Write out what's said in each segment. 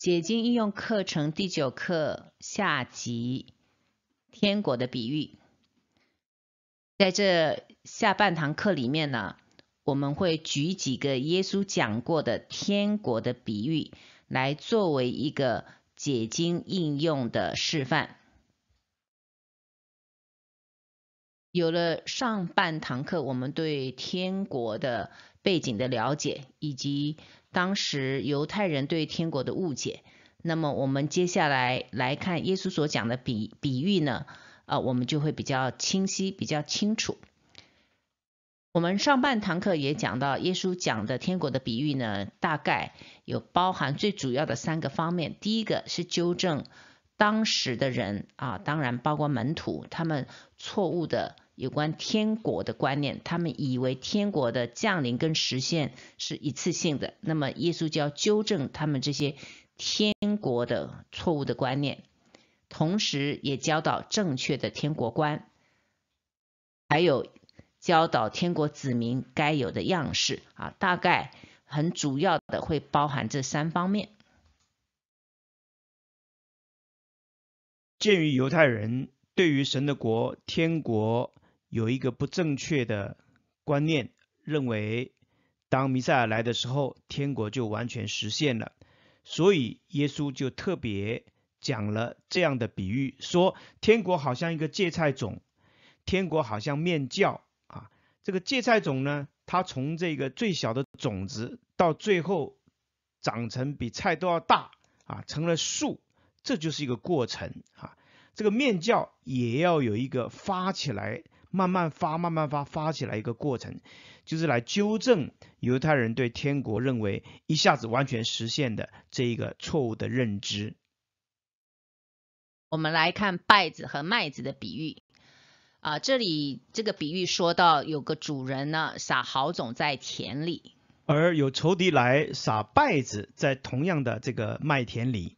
解经应用课程第九课下集：天国的比喻。在这下半堂课里面呢，我们会举几个耶稣讲过的天国的比喻，来作为一个解经应用的示范。有了上半堂课，我们对天国的背景的了解，以及当时犹太人对天国的误解，那么我们接下来来看耶稣所讲的比比喻呢，啊，我们就会比较清晰、比较清楚。我们上半堂课也讲到，耶稣讲的天国的比喻呢，大概有包含最主要的三个方面。第一个是纠正当时的人啊，当然包括门徒他们错误的。有关天国的观念，他们以为天国的降临跟实现是一次性的。那么耶稣就要纠正他们这些天国的错误的观念，同时也教导正确的天国观，还有教导天国子民该有的样式啊。大概很主要的会包含这三方面。鉴于犹太人对于神的国、天国。有一个不正确的观念，认为当弥赛亚来的时候，天国就完全实现了。所以耶稣就特别讲了这样的比喻，说天国好像一个芥菜种，天国好像面教啊。这个芥菜种呢，它从这个最小的种子到最后长成比菜都要大啊，成了树，这就是一个过程啊。这个面教也要有一个发起来。慢慢发，慢慢发，发起来一个过程，就是来纠正犹太人对天国认为一下子完全实现的这一个错误的认知。我们来看稗子和麦子的比喻啊，这里这个比喻说到有个主人呢，撒好种在田里，而有仇敌来撒稗子在同样的这个麦田里，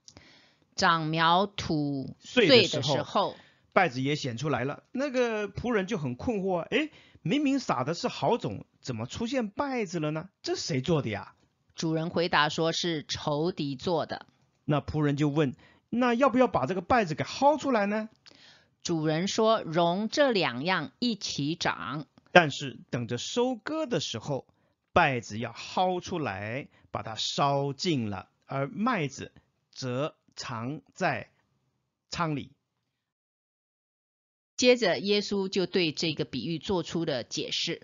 长苗土穗的时候。稗子也显出来了，那个仆人就很困惑，哎，明明撒的是好种，怎么出现稗子了呢？这谁做的呀？主人回答说是仇敌做的。那仆人就问，那要不要把这个稗子给薅出来呢？主人说容这两样一起长，但是等着收割的时候，稗子要薅出来，把它烧尽了，而麦子则藏在仓里。接着耶稣就对这个比喻做出了解释。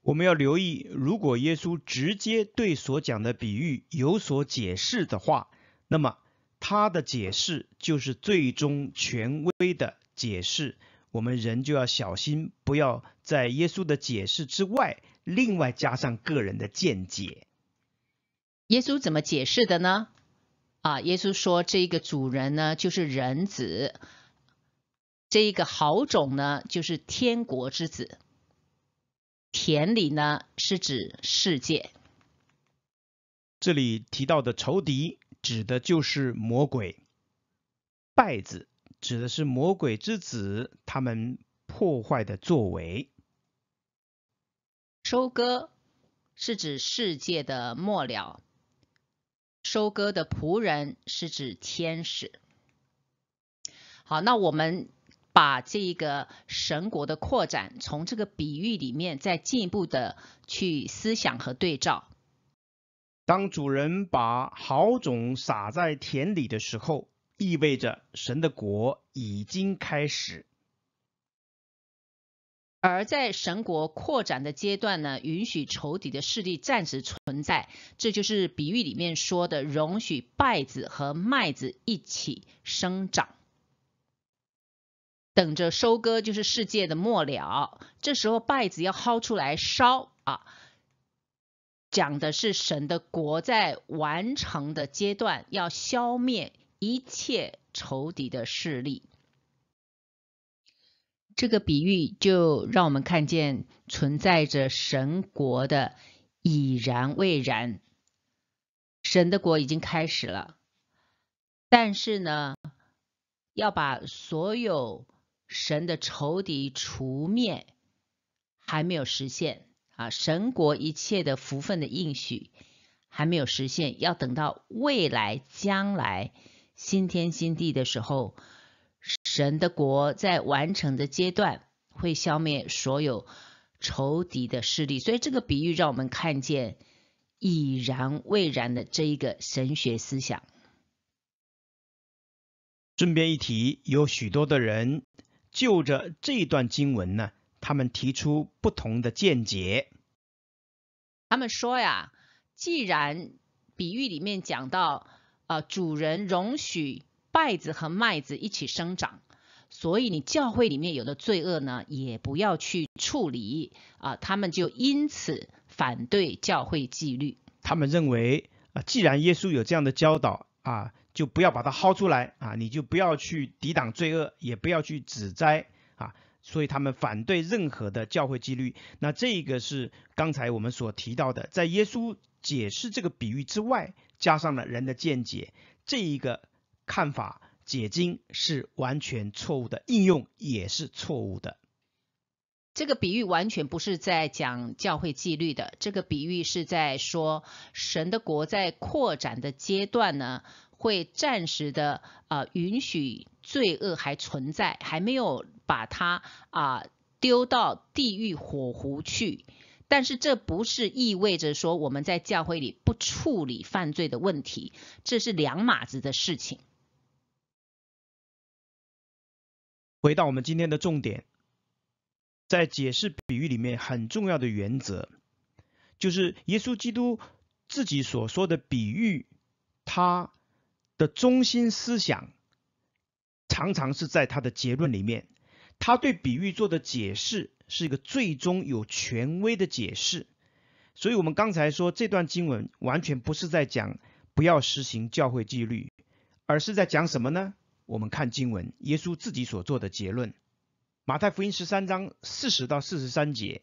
我们要留意，如果耶稣直接对所讲的比喻有所解释的话，那么他的解释就是最终权威的解释。我们人就要小心，不要在耶稣的解释之外另外加上个人的见解。耶稣怎么解释的呢？啊，耶稣说这个主人呢就是人子。这一个好种呢，就是天国之子。田里呢，是指世界。这里提到的仇敌，指的就是魔鬼。败子指的是魔鬼之子，他们破坏的作为。收割是指世界的末了。收割的仆人是指天使。好，那我们。把这个神国的扩展从这个比喻里面再进一步的去思想和对照。当主人把好种撒在田里的时候，意味着神的国已经开始。而在神国扩展的阶段呢，允许仇敌的势力暂时存在，这就是比喻里面说的，容许败子和麦子一起生长。等着收割就是世界的末了，这时候拜子要薅出来烧啊！讲的是神的国在完成的阶段，要消灭一切仇敌的势力。这个比喻就让我们看见存在着神国的已然未然，神的国已经开始了，但是呢，要把所有。神的仇敌除灭还没有实现啊，神国一切的福分的应许还没有实现，要等到未来将来新天新地的时候，神的国在完成的阶段会消灭所有仇敌的势力，所以这个比喻让我们看见已然未然的这一个神学思想。顺便一提，有许多的人。就着这段经文呢，他们提出不同的见解。他们说呀，既然比喻里面讲到，啊，主人容许稗子和麦子一起生长，所以你教会里面有的罪恶呢，也不要去处理啊。他们就因此反对教会纪律。他们认为啊，既然耶稣有这样的教导啊。就不要把它薅出来啊！你就不要去抵挡罪恶，也不要去指摘啊！所以他们反对任何的教会纪律。那这个是刚才我们所提到的，在耶稣解释这个比喻之外，加上了人的见解，这一个看法解经是完全错误的，应用也是错误的。这个比喻完全不是在讲教会纪律的，这个比喻是在说神的国在扩展的阶段呢。会暂时的啊允许罪恶还存在，还没有把它啊丢到地狱火湖去，但是这不是意味着说我们在教会里不处理犯罪的问题，这是两码子的事情。回到我们今天的重点，在解释比喻里面很重要的原则，就是耶稣基督自己所说的比喻，他。的中心思想常常是在他的结论里面，他对比喻做的解释是一个最终有权威的解释。所以，我们刚才说这段经文完全不是在讲不要实行教会纪律，而是在讲什么呢？我们看经文，耶稣自己所做的结论，《马太福音》十三章四十到四十三节：“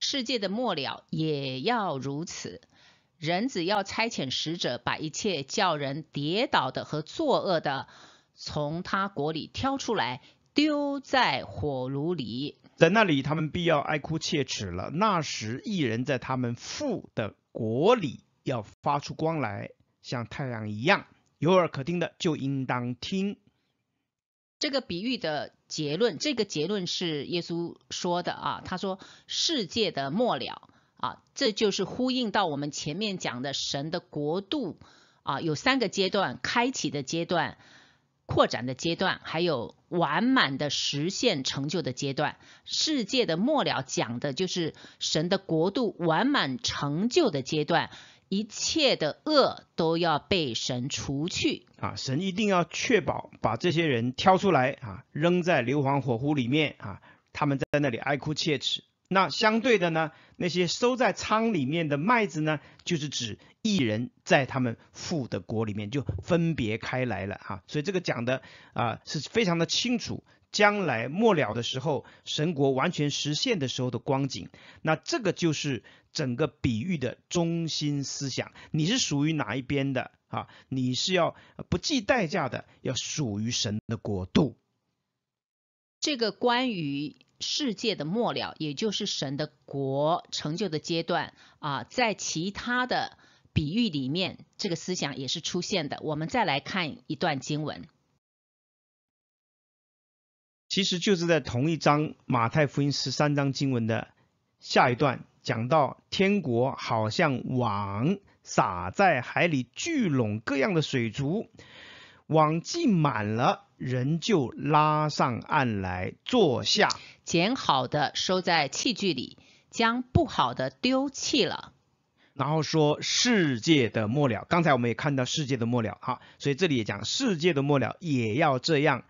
世界的末了也要如此。”人只要差遣使者，把一切叫人跌倒的和作恶的，从他国里挑出来，丢在火炉里。在那里，他们必要哀哭切齿了。那时，一人在他们父的国里要发出光来，像太阳一样。有耳可听的，就应当听。这个比喻的结论，这个结论是耶稣说的啊。他说：“世界的末了。”啊，这就是呼应到我们前面讲的神的国度啊，有三个阶段：开启的阶段、扩展的阶段，还有完满的实现成就的阶段。世界的末了讲的就是神的国度完满成就的阶段，一切的恶都要被神除去啊！神一定要确保把这些人挑出来啊，扔在硫磺火湖里面啊，他们在那里哀哭切齿。那相对的呢，那些收在仓里面的麦子呢，就是指一人在他们父的国里面就分别开来了哈。所以这个讲的啊是非常的清楚，将来末了的时候，神国完全实现的时候的光景。那这个就是整个比喻的中心思想。你是属于哪一边的啊？你是要不计代价的，要属于神的国度。这个关于世界的末了，也就是神的国成就的阶段啊，在其他的比喻里面，这个思想也是出现的。我们再来看一段经文，其实就是在同一章马太福音十三章经文的下一段，讲到天国好像网撒在海里，聚拢各样的水族，网既满了。人就拉上岸来坐下，捡好的收在器具里，将不好的丢弃了。然后说世界的末了，刚才我们也看到世界的末了，哈，所以这里也讲世界的末了也要这样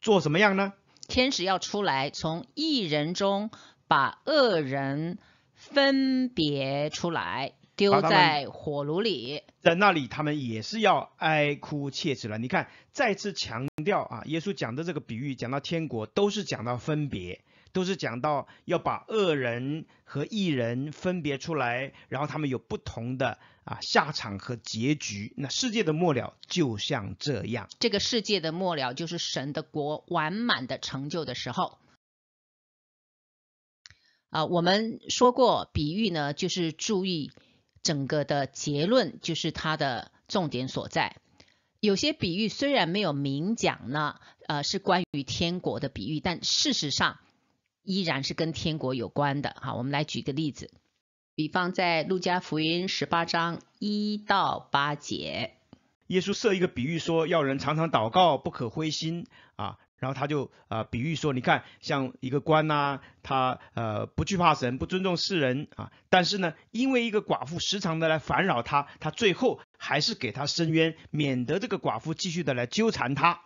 做，什么样呢？天使要出来，从一人中把恶人分别出来。丢在火炉里，在那里他们也是要哀哭切齿了。你看，再次强调啊，耶稣讲的这个比喻，讲到天国都是讲到分别，都是讲到要把恶人和义人分别出来，然后他们有不同的啊下场和结局。那世界的末了就像这样，这个世界的末了就是神的国完满的成就的时候啊。我们说过，比喻呢，就是注意。整个的结论就是它的重点所在。有些比喻虽然没有明讲呢，呃，是关于天国的比喻，但事实上依然是跟天国有关的。好，我们来举个例子，比方在路加福音十八章一到八节，耶稣设一个比喻说，要人常常祷告，不可灰心啊。然后他就啊，比喻说，你看像一个官呐，他呃不惧怕神，不尊重世人啊，但是呢，因为一个寡妇时常的来烦扰他，他最后还是给他伸冤，免得这个寡妇继续的来纠缠他。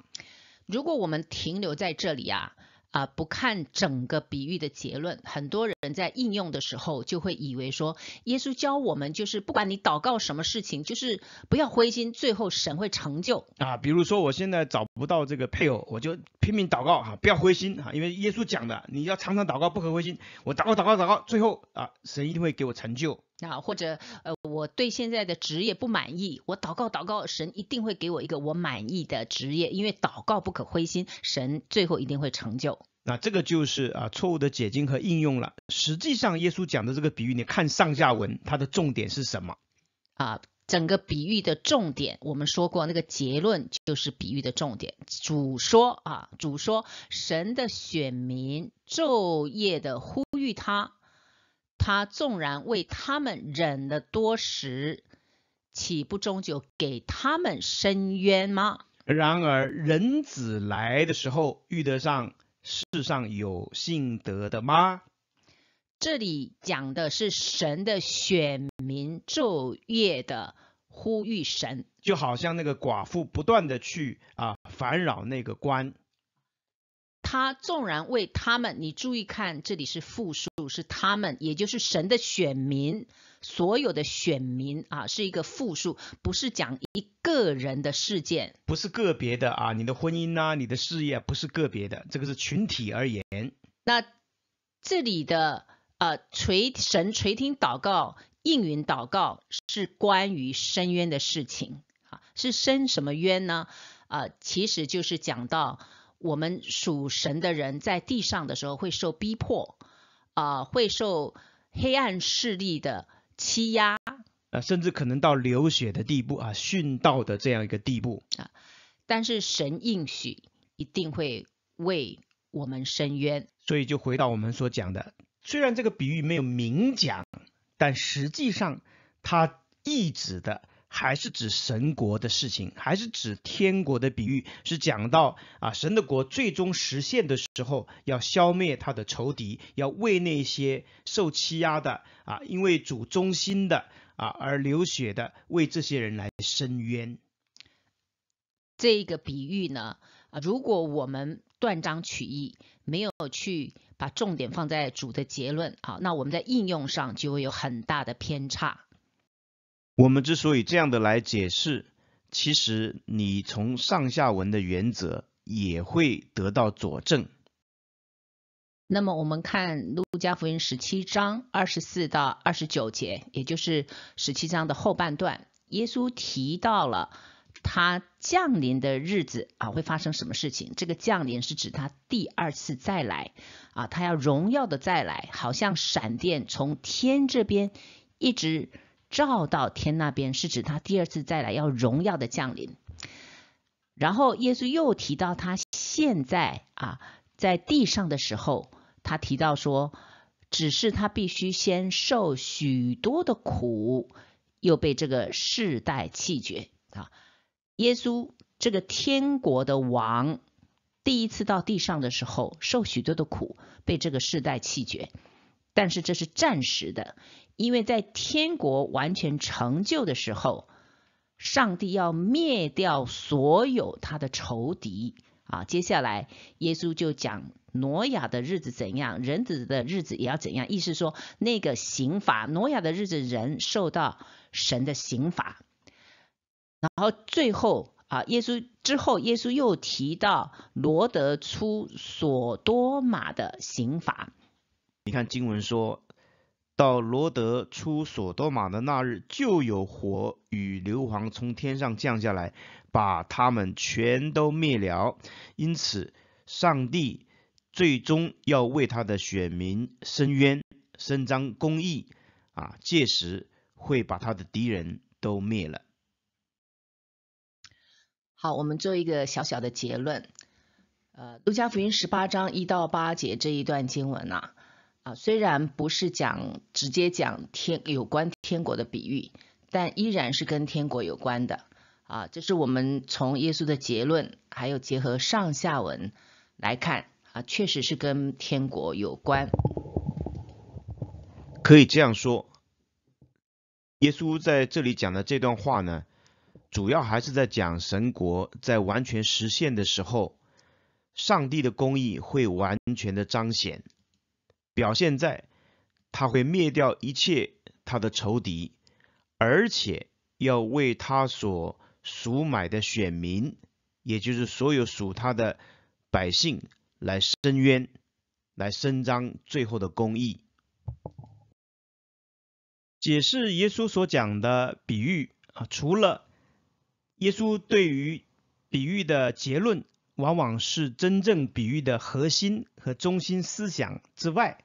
如果我们停留在这里啊啊，不看整个比喻的结论，很多人在应用的时候就会以为说，耶稣教我们就是不管你祷告什么事情，就是不要灰心，最后神会成就啊。比如说我现在找不到这个配偶，我就。拼命祷告哈，不要灰心哈，因为耶稣讲的，你要常常祷告，不可灰心。我祷告祷告祷告，最后啊，神一定会给我成就。那或者呃，我对现在的职业不满意，我祷告祷告，神一定会给我一个我满意的职业，因为祷告不可灰心，神最后一定会成就。那这个就是啊，错误的解经和应用了。实际上，耶稣讲的这个比喻，你看上下文，它的重点是什么啊？整个比喻的重点，我们说过，那个结论就是比喻的重点。主说啊，主说，神的选民昼夜的呼吁他，他纵然为他们忍了多时，岂不终究给他们伸冤吗？然而人子来的时候，遇得上世上有信德的吗？这里讲的是神的选民昼夜的呼吁，神就好像那个寡妇不断的去啊烦扰那个官。他纵然为他们，你注意看，这里是复数，是他们，也就是神的选民，所有的选民啊是一个复数，不是讲一个人的事件，不是个别的啊，你的婚姻呐，你的事业不是个别的，这个是群体而言。那这里的。呃，垂神垂听祷告，应允祷告，是关于深渊的事情。啊，是深什么渊呢？啊，其实就是讲到我们属神的人在地上的时候会受逼迫，啊，会受黑暗势力的欺压，啊，甚至可能到流血的地步啊，殉道的这样一个地步啊。但是神应许一定会为我们伸冤，所以就回到我们所讲的。虽然这个比喻没有明讲，但实际上它意指的还是指神国的事情，还是指天国的比喻，是讲到啊神的国最终实现的时候，要消灭他的仇敌，要为那些受欺压的啊，因为主忠心的啊而流血的，为这些人来伸冤。这个比喻呢，啊如果我们断章取义，没有去。把重点放在主的结论啊，那我们在应用上就会有很大的偏差。我们之所以这样的来解释，其实你从上下文的原则也会得到佐证。那么我们看路加福音十七章二十四到二十九节，也就是十七章的后半段，耶稣提到了。他降临的日子啊，会发生什么事情？这个降临是指他第二次再来啊，他要荣耀的再来，好像闪电从天这边一直照到天那边，是指他第二次再来要荣耀的降临。然后耶稣又提到他现在啊在地上的时候，他提到说，只是他必须先受许多的苦，又被这个世代弃绝啊。耶稣这个天国的王，第一次到地上的时候，受许多的苦，被这个世代弃绝。但是这是暂时的，因为在天国完全成就的时候，上帝要灭掉所有他的仇敌啊。接下来，耶稣就讲挪亚的日子怎样，人子的日子也要怎样，意思说那个刑罚，挪亚的日子人受到神的刑罚。然后最后啊，耶稣之后，耶稣又提到罗德出所多玛的刑罚。你看经文说到罗德出所多玛的那日，就有火与硫磺从天上降下来，把他们全都灭了。因此，上帝最终要为他的选民伸冤、伸张公义啊！届时会把他的敌人都灭了。好，我们做一个小小的结论。呃，《路加福音》十八章一到八节这一段经文啊，啊，虽然不是讲直接讲天有关天国的比喻，但依然是跟天国有关的。啊，这是我们从耶稣的结论，还有结合上下文来看，啊，确实是跟天国有关。可以这样说，耶稣在这里讲的这段话呢。主要还是在讲神国在完全实现的时候，上帝的公义会完全的彰显，表现在他会灭掉一切他的仇敌，而且要为他所赎买的选民，也就是所有属他的百姓来伸冤，来伸张最后的公义。解释耶稣所讲的比喻啊，除了。耶稣对于比喻的结论，往往是真正比喻的核心和中心思想之外。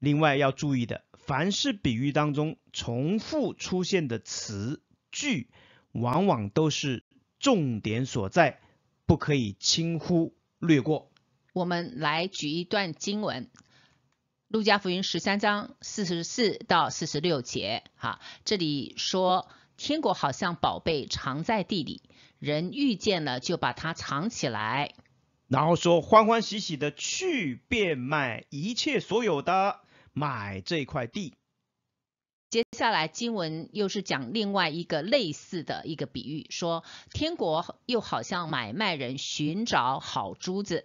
另外要注意的，凡是比喻当中重复出现的词句，往往都是重点所在，不可以轻忽略过。我们来举一段经文，《路加福音》十三章四十四到四十六节，哈，这里说。天国好像宝贝藏在地里，人遇见了就把它藏起来，然后说欢欢喜喜的去变卖一切所有的，买这块地。接下来经文又是讲另外一个类似的一个比喻，说天国又好像买卖人寻找好珠子，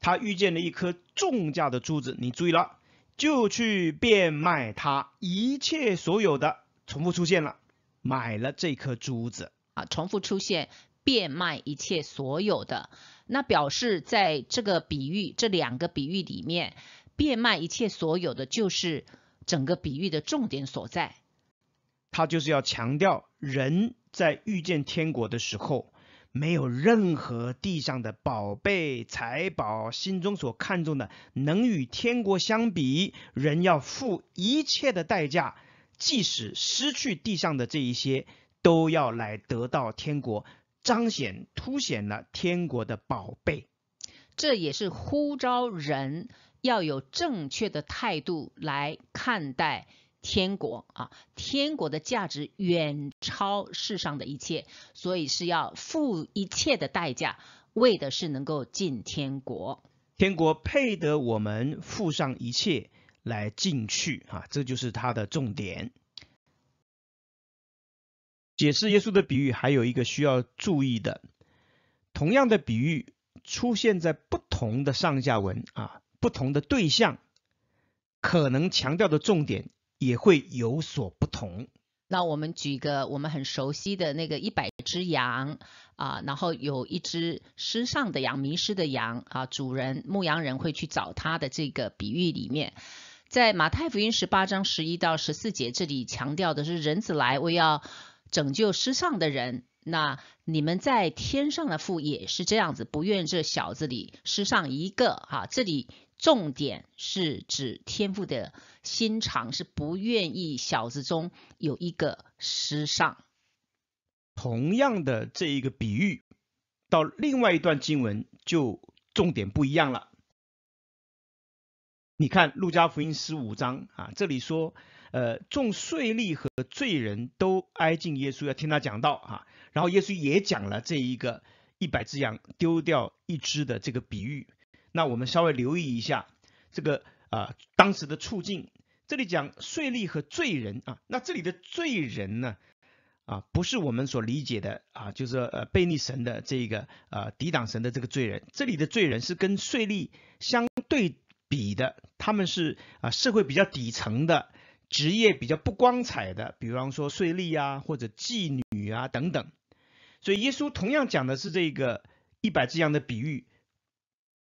他遇见了一颗重价的珠子，你注意了，就去变卖它一切所有的，重复出现了。买了这颗珠子啊，重复出现变卖一切所有的，那表示在这个比喻这两个比喻里面，变卖一切所有的就是整个比喻的重点所在。他就是要强调人在遇见天国的时候，没有任何地上的宝贝财宝，心中所看重的能与天国相比，人要付一切的代价。即使失去地上的这一些，都要来得到天国，彰显凸显了天国的宝贝。这也是呼召人要有正确的态度来看待天国啊！天国的价值远超世上的一切，所以是要付一切的代价，为的是能够进天国。天国配得我们付上一切。来进去啊，这就是它的重点。解释耶稣的比喻，还有一个需要注意的，同样的比喻出现在不同的上下文啊，不同的对象，可能强调的重点也会有所不同。那我们举个我们很熟悉的那个一百只羊啊，然后有一只失上的羊、迷失的羊啊，主人、牧羊人会去找他的这个比喻里面。在马太福音十八章十一到十四节，这里强调的是人子来，我要拯救失丧的人。那你们在天上的父也是这样子，不愿这小子里失丧一个。哈，这里重点是指天父的心肠是不愿意小子中有一个失丧。同样的这一个比喻，到另外一段经文就重点不一样了。你看《路加福音》十五章啊，这里说，呃，众税吏和罪人都挨近耶稣，要听他讲道啊。然后耶稣也讲了这一个一百只羊丢掉一只的这个比喻。那我们稍微留意一下这个啊当时的处境。这里讲税吏和罪人啊，那这里的罪人呢，啊，不是我们所理解的啊，就是呃悖逆神的这个呃抵挡神的这个罪人。这里的罪人是跟税吏相对。比的他们是啊社会比较底层的职业比较不光彩的，比方说税吏啊或者妓女啊等等。所以耶稣同样讲的是这个一百字样的比喻，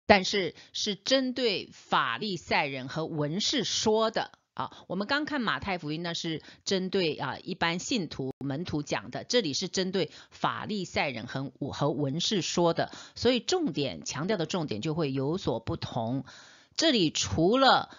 但是是针对法利赛人和文士说的啊。我们刚看马太福音那是针对啊一般信徒门徒讲的，这里是针对法利赛人和和文士说的，所以重点强调的重点就会有所不同。这里除了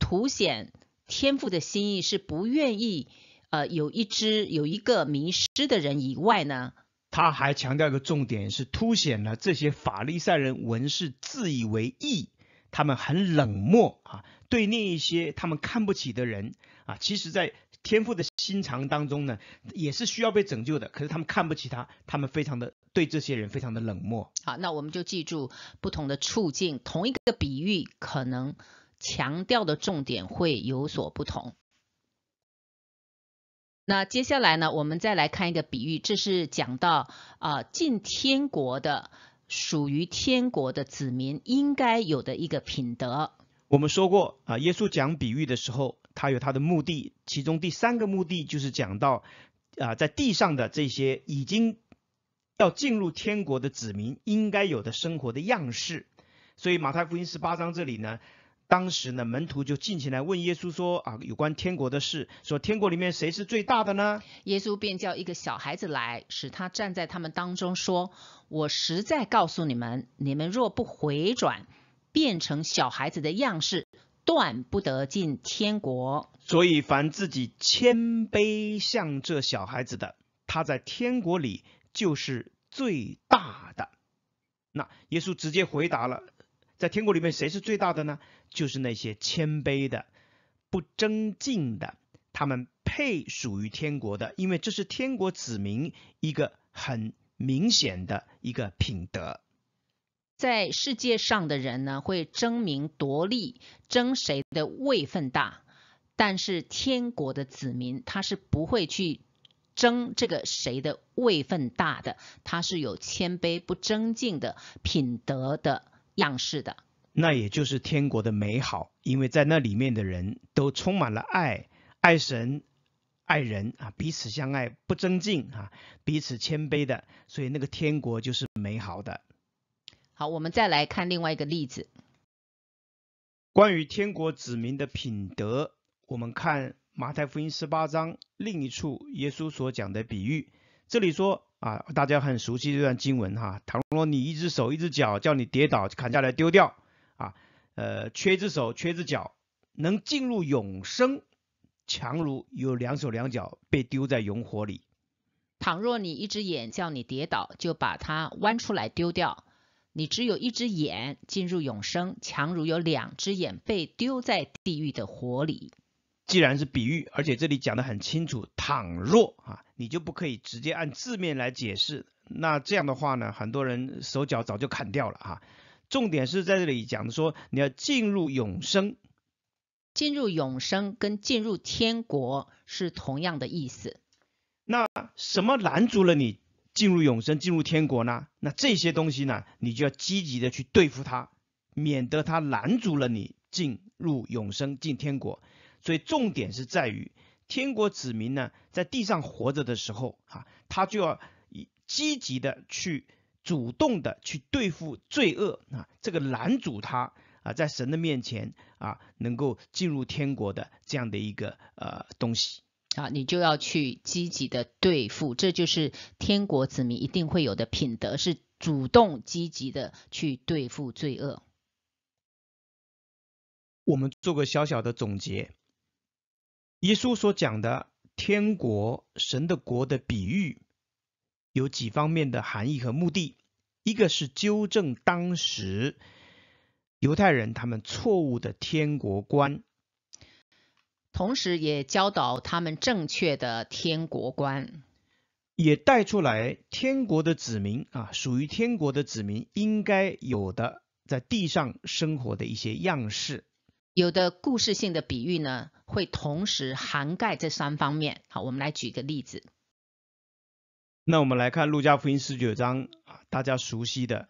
凸显天父的心意是不愿意，呃，有一只有一个迷失的人以外呢，他还强调一个重点是凸显了这些法利赛人文士自以为义，他们很冷漠啊，对那一些他们看不起的人啊，其实在天父的心肠当中呢，也是需要被拯救的，可是他们看不起他，他们非常的。对这些人非常的冷漠。好，那我们就记住不同的处境，同一个比喻可能强调的重点会有所不同。那接下来呢，我们再来看一个比喻，这是讲到啊进天国的属于天国的子民应该有的一个品德。我们说过啊，耶稣讲比喻的时候，他有他的目的，其中第三个目的就是讲到啊在地上的这些已经。要进入天国的子民应该有的生活的样式，所以马太福音十八章这里呢，当时呢门徒就进前来问耶稣说：“啊，有关天国的事，说天国里面谁是最大的呢？”耶稣便叫一个小孩子来，使他站在他们当中，说：“我实在告诉你们，你们若不回转，变成小孩子的样式，断不得进天国。所以凡自己谦卑像这小孩子的，他在天国里。”就是最大的。那耶稣直接回答了，在天国里面谁是最大的呢？就是那些谦卑的、不争竞的，他们配属于天国的，因为这是天国子民一个很明显的一个品德。在世界上的人呢，会争名夺利，争谁的位分大，但是天国的子民他是不会去。争这个谁的位分大的，他是有谦卑不争敬的品德的样式的。那也就是天国的美好，因为在那里面的人都充满了爱，爱神，爱人啊，彼此相爱，不争竞啊，彼此谦卑的，所以那个天国就是美好的。好，我们再来看另外一个例子。关于天国子民的品德，我们看。马太福音十八章另一处耶稣所讲的比喻，这里说啊，大家很熟悉这段经文哈。倘若你一只手一只脚叫你跌倒，砍下来丢掉啊，呃，缺一只手缺只脚能进入永生，强如有两手两脚被丢在永火里。倘若你一只眼叫你跌倒，就把它弯出来丢掉，你只有一只眼进入永生，强如有两只眼被丢在地狱的火里。既然是比喻，而且这里讲的很清楚，倘若啊，你就不可以直接按字面来解释。那这样的话呢，很多人手脚早就砍掉了哈。重点是在这里讲的说，你要进入永生，进入永生跟进入天国是同样的意思。那什么拦阻了你进入永生、进入天国呢？那这些东西呢，你就要积极的去对付它，免得它拦阻了你进入永生、进天国。所以重点是在于，天国子民呢，在地上活着的时候，啊，他就要以积极的去、主动的去对付罪恶啊，这个拦阻他啊，在神的面前啊，能够进入天国的这样的一个呃东西啊，你就要去积极的对付，这就是天国子民一定会有的品德，是主动积极的去对付罪恶。我们做个小小的总结。耶稣所讲的天国、神的国的比喻，有几方面的含义和目的。一个是纠正当时犹太人他们错误的天国观，同时也教导他们正确的天国观，也带出来天国的子民啊，属于天国的子民应该有的在地上生活的一些样式。有的故事性的比喻呢，会同时涵盖这三方面。好，我们来举个例子。那我们来看《路加福音》十九章啊，大家熟悉的。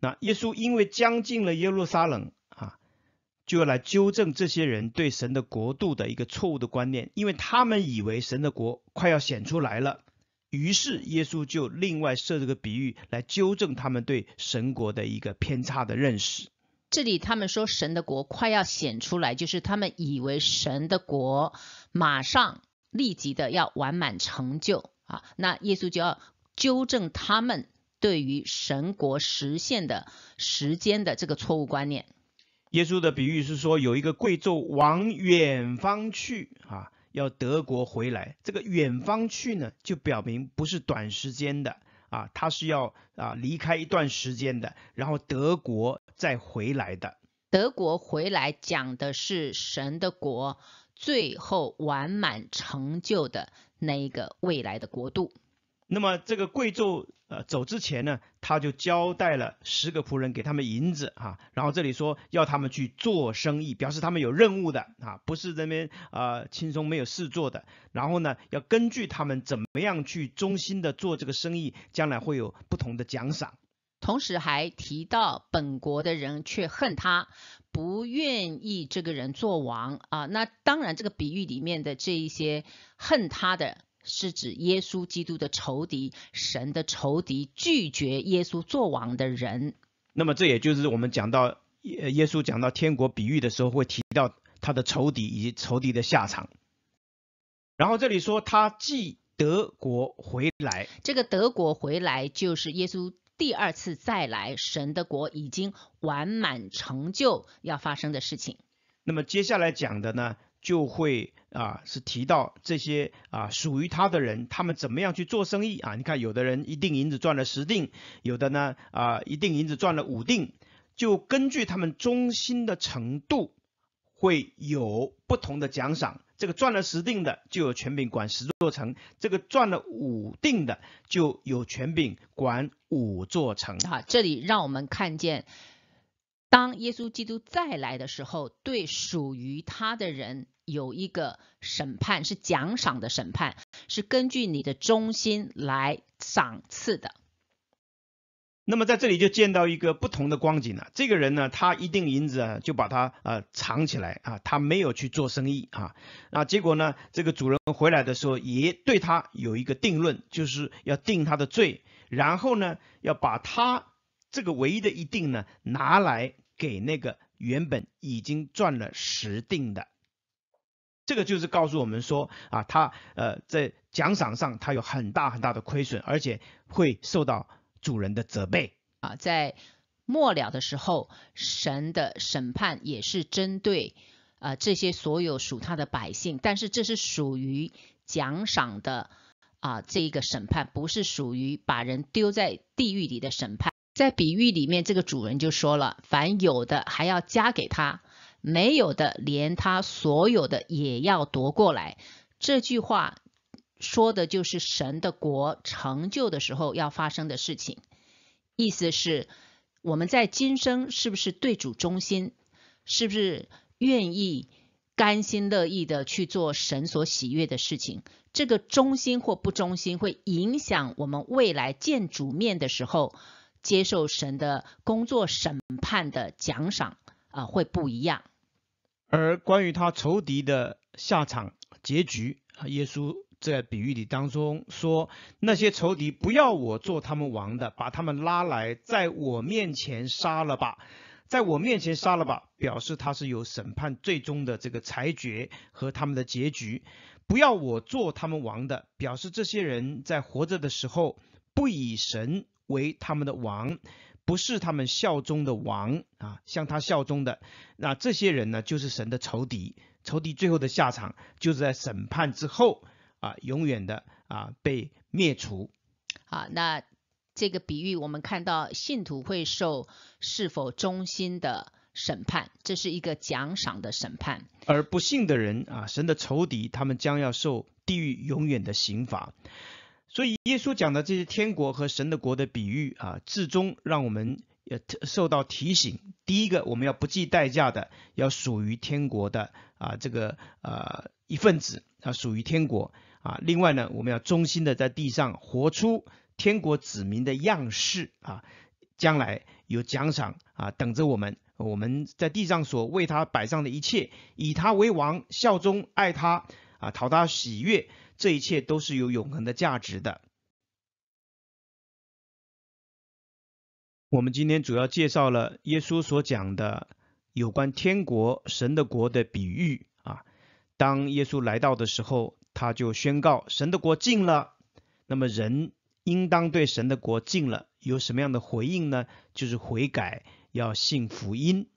那耶稣因为将近了耶路撒冷啊，就要来纠正这些人对神的国度的一个错误的观念，因为他们以为神的国快要显出来了。于是耶稣就另外设这个比喻来纠正他们对神国的一个偏差的认识。这里他们说神的国快要显出来，就是他们以为神的国马上立即的要完满成就啊，那耶稣就要纠正他们对于神国实现的时间的这个错误观念。耶稣的比喻是说有一个贵胄往远方去啊，要德国回来。这个远方去呢，就表明不是短时间的啊，他是要啊离开一段时间的，然后德国。再回来的德国回来讲的是神的国最后完满成就的那一个未来的国度。那么这个贵胄呃走之前呢，他就交代了十个仆人给他们银子啊，然后这里说要他们去做生意，表示他们有任务的啊，不是这边啊轻松没有事做的。然后呢，要根据他们怎么样去忠心的做这个生意，将来会有不同的奖赏。同时还提到本国的人却恨他，不愿意这个人做王啊。那当然，这个比喻里面的这一些恨他的是指耶稣基督的仇敌，神的仇敌，拒绝耶稣做王的人。那么这也就是我们讲到耶耶稣讲到天国比喻的时候，会提到他的仇敌以及仇敌的下场。然后这里说他继德国回来，这个德国回来就是耶稣。第二次再来神的国已经完满成就要发生的事情，那么接下来讲的呢，就会啊是提到这些啊属于他的人，他们怎么样去做生意啊？你看有的人一锭银子赚了十锭，有的呢啊一锭银子赚了五锭，就根据他们忠心的程度，会有不同的奖赏。这个赚了十锭的就有权柄管十座城，这个赚了五锭的就有权柄管五座城。啊，这里让我们看见，当耶稣基督再来的时候，对属于他的人有一个审判，是奖赏的审判，是根据你的忠心来赏赐的。那么在这里就见到一个不同的光景了。这个人呢，他一锭银子啊，就把他呃藏起来啊，他没有去做生意啊。啊，结果呢，这个主人回来的时候也对他有一个定论，就是要定他的罪，然后呢，要把他这个唯一的一定呢拿来给那个原本已经赚了十锭的。这个就是告诉我们说啊，他呃在奖赏上他有很大很大的亏损，而且会受到。主人的责备啊，在末了的时候，神的审判也是针对啊这些所有属他的百姓，但是这是属于奖赏的啊这个审判，不是属于把人丢在地狱里的审判。在比喻里面，这个主人就说了：“凡有的还要加给他，没有的连他所有的也要夺过来。”这句话。说的就是神的国成就的时候要发生的事情，意思是我们在今生是不是对主忠心，是不是愿意甘心乐意的去做神所喜悦的事情？这个忠心或不忠心，会影响我们未来见主面的时候接受神的工作审判的奖赏啊，会不一样。而关于他仇敌的下场结局耶稣。在比喻里当中说，那些仇敌不要我做他们王的，把他们拉来在我面前杀了吧，在我面前杀了吧，表示他是有审判最终的这个裁决和他们的结局。不要我做他们王的，表示这些人在活着的时候不以神为他们的王，不是他们效忠的王啊，向他效忠的。那这些人呢，就是神的仇敌，仇敌最后的下场就是在审判之后。啊，永远的啊，被灭除。好，那这个比喻，我们看到信徒会受是否忠心的审判，这是一个奖赏的审判；而不幸的人啊，神的仇敌，他们将要受地狱永远的刑罚。所以，耶稣讲的这些天国和神的国的比喻啊，至终让我们呃受到提醒：第一个，我们要不计代价的要属于天国的啊，这个呃一份子啊，属于天国。啊，另外呢，我们要忠心的在地上活出天国子民的样式啊，将来有奖赏啊等着我们。我们在地上所为他摆上的一切，以他为王，效忠爱他啊，讨他喜悦，这一切都是有永恒的价值的。我们今天主要介绍了耶稣所讲的有关天国、神的国的比喻啊，当耶稣来到的时候。他就宣告神的国进了，那么人应当对神的国进了有什么样的回应呢？就是悔改，要信福音。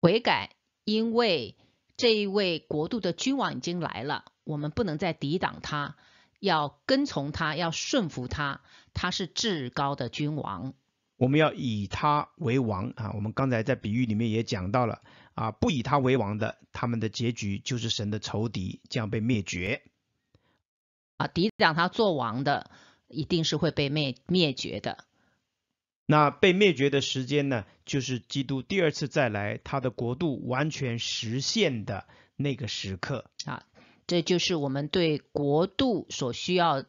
悔改，因为这一位国度的君王已经来了，我们不能再抵挡他，要跟从他，要顺服他，他是至高的君王。我们要以他为王啊！我们刚才在比喻里面也讲到了。啊，不以他为王的，他们的结局就是神的仇敌，将被灭绝。啊，抵挡他做王的，一定是会被灭灭绝的。那被灭绝的时间呢？就是基督第二次再来，他的国度完全实现的那个时刻。啊，这就是我们对国度所需要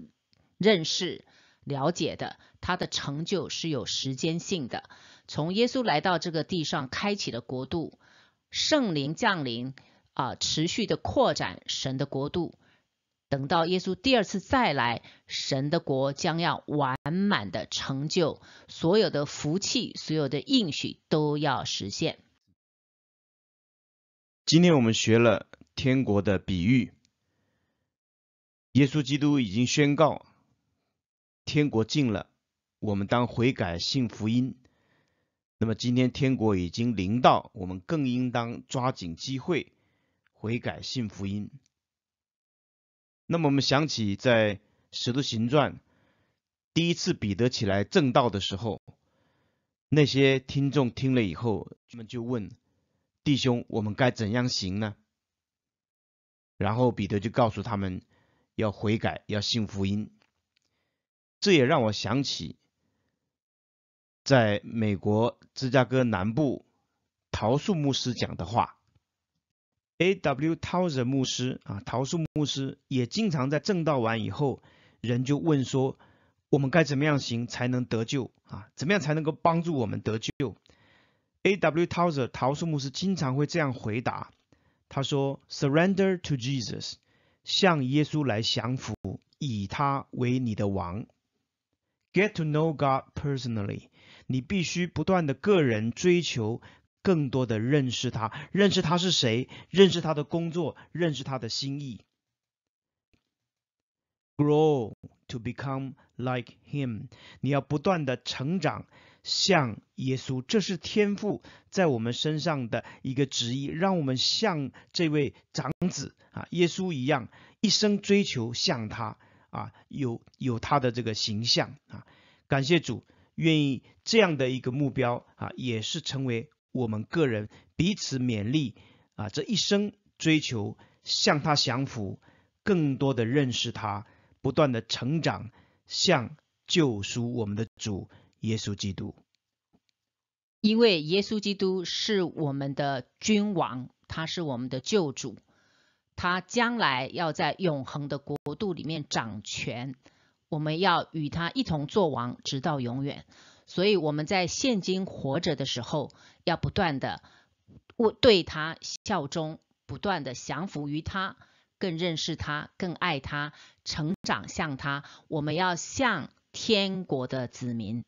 认识、了解的。他的成就是有时间性的，从耶稣来到这个地上，开启了国度。圣灵降临啊，持续的扩展神的国度。等到耶稣第二次再来，神的国将要完满的成就，所有的福气、所有的应许都要实现。今天我们学了天国的比喻，耶稣基督已经宣告天国近了，我们当悔改信福音。那么今天天国已经临到，我们更应当抓紧机会悔改信福音。那么我们想起在《使徒行传》第一次彼得起来正道的时候，那些听众听了以后，他们就问弟兄：我们该怎样行呢？然后彼得就告诉他们要悔改，要信福音。这也让我想起。在美国芝加哥南部，桃树牧师讲的话。A.W. t o e r 牧师啊，桃树牧师也经常在正道完以后，人就问说：我们该怎么样行才能得救啊？怎么样才能够帮助我们得救？A.W. t o e r 桃树牧师经常会这样回答：他说，Surrender to Jesus，向耶稣来降服，以他为你的王。Get to know God personally，你必须不断的个人追求更多的认识他，认识他是谁，认识他的工作，认识他的心意。Grow to become like Him，你要不断的成长像耶稣，这是天赋在我们身上的一个旨意，让我们像这位长子啊耶稣一样，一生追求像他。啊，有有他的这个形象啊，感谢主，愿意这样的一个目标啊，也是成为我们个人彼此勉励啊，这一生追求向他降服，更多的认识他，不断的成长，向救赎我们的主耶稣基督，因为耶稣基督是我们的君王，他是我们的救主。他将来要在永恒的国度里面掌权，我们要与他一同做王，直到永远。所以我们在现今活着的时候，要不断的我对他效忠，不断的降服于他，更认识他，更爱他，成长向他。我们要向天国的子民。